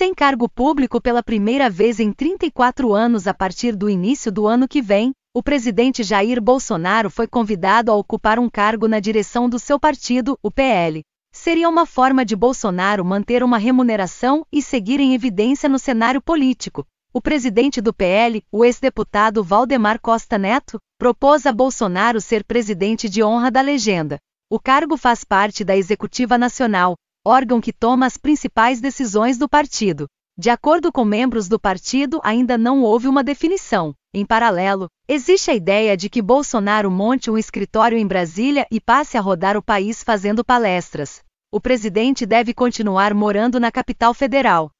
sem cargo público pela primeira vez em 34 anos a partir do início do ano que vem, o presidente Jair Bolsonaro foi convidado a ocupar um cargo na direção do seu partido, o PL. Seria uma forma de Bolsonaro manter uma remuneração e seguir em evidência no cenário político. O presidente do PL, o ex-deputado Valdemar Costa Neto, propôs a Bolsonaro ser presidente de honra da legenda. O cargo faz parte da Executiva Nacional, órgão que toma as principais decisões do partido. De acordo com membros do partido, ainda não houve uma definição. Em paralelo, existe a ideia de que Bolsonaro monte um escritório em Brasília e passe a rodar o país fazendo palestras. O presidente deve continuar morando na capital federal,